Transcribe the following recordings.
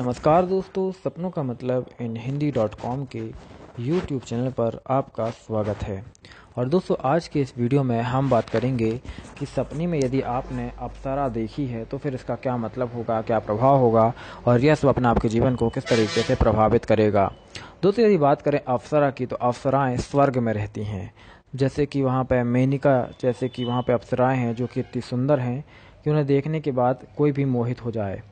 नमस्कार दोस्तों सपनों का मतलब इन हिंदी डॉट कॉम के यूट्यूब चैनल पर आपका स्वागत है और दोस्तों आज के इस वीडियो में हम बात करेंगे कि सपने में यदि आपने अप्सरा देखी है तो फिर इसका क्या मतलब होगा क्या प्रभाव होगा और यह सपना आपके जीवन को किस तरीके से प्रभावित करेगा दोस्तों यदि बात करें अप्सरा की तो अप्सराएँ स्वर्ग में रहती हैं जैसे कि वहाँ पर मेनिका जैसे कि वहाँ पर अप्सराएँ हैं जो कि इतनी सुंदर हैं कि उन्हें देखने के बाद कोई भी मोहित हो जाए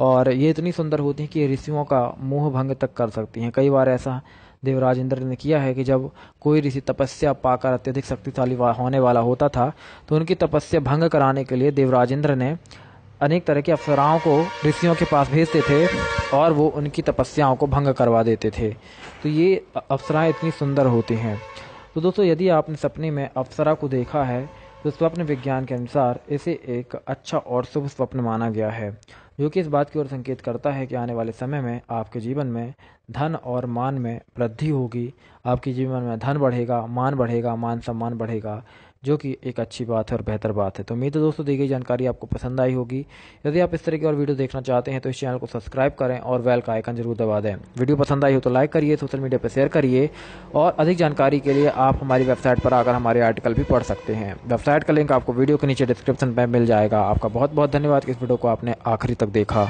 और ये इतनी सुंदर होती हैं कि ऋषियों का मोह भंग तक कर सकती हैं कई बार ऐसा देवराज इंद्र ने किया है कि जब कोई ऋषि तपस्या पाकर अत्यधिक शक्तिशाली होने वाला होता था तो उनकी तपस्या भंग कराने के लिए देवराज इंद्र ने अनेक तरह के अफसराओं को ऋषियों के पास भेजते थे और वो उनकी तपस्याओं को भंग करवा देते थे तो ये अप्सराएँ इतनी सुंदर होती हैं तो दोस्तों यदि आपने सपने में अप्सरा को देखा है तो स्वप्न विज्ञान के अनुसार इसे एक अच्छा और शुभ स्वप्न माना गया है जो कि इस बात की ओर संकेत करता है कि आने वाले समय में आपके जीवन में धन और मान में वृद्धि होगी आपके जीवन में धन बढ़ेगा मान बढ़ेगा मान सम्मान बढ़ेगा जो कि एक अच्छी बात है और बेहतर बात है तो उम्मीद है दोस्तों दी गई जानकारी आपको पसंद आई होगी यदि आप इस तरह की और वीडियो देखना चाहते हैं तो इस चैनल को सब्सक्राइब करें और वेल का आइकन जरूर दबा दें वीडियो पसंद आई हो तो लाइक करिए सोशल मीडिया पर शेयर करिए और अधिक जानकारी के लिए आप हमारी वेबसाइट पर आकर हमारे आर्टिकल भी पढ़ सकते हैं वेबसाइट का लिंक आपको वीडियो के नीचे डिस्क्रिप्शन में मिल जाएगा आपका बहुत बहुत धन्यवाद इस वीडियो को आपने आखिरी तक देखा